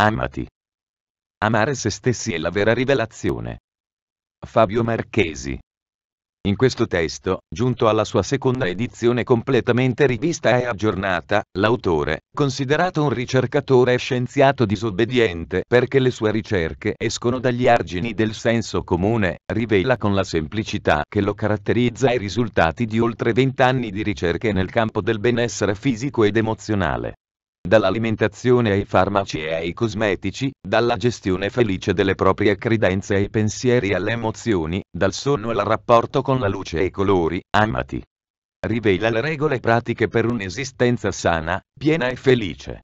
Amati. Amare se stessi è la vera rivelazione. Fabio Marchesi. In questo testo, giunto alla sua seconda edizione completamente rivista e aggiornata, l'autore, considerato un ricercatore e scienziato disobbediente perché le sue ricerche escono dagli argini del senso comune, rivela con la semplicità che lo caratterizza i risultati di oltre vent'anni di ricerche nel campo del benessere fisico ed emozionale dall'alimentazione ai farmaci e ai cosmetici, dalla gestione felice delle proprie credenze ai pensieri e alle emozioni, dal sonno al rapporto con la luce e i colori, amati. Rivela le regole pratiche per un'esistenza sana, piena e felice.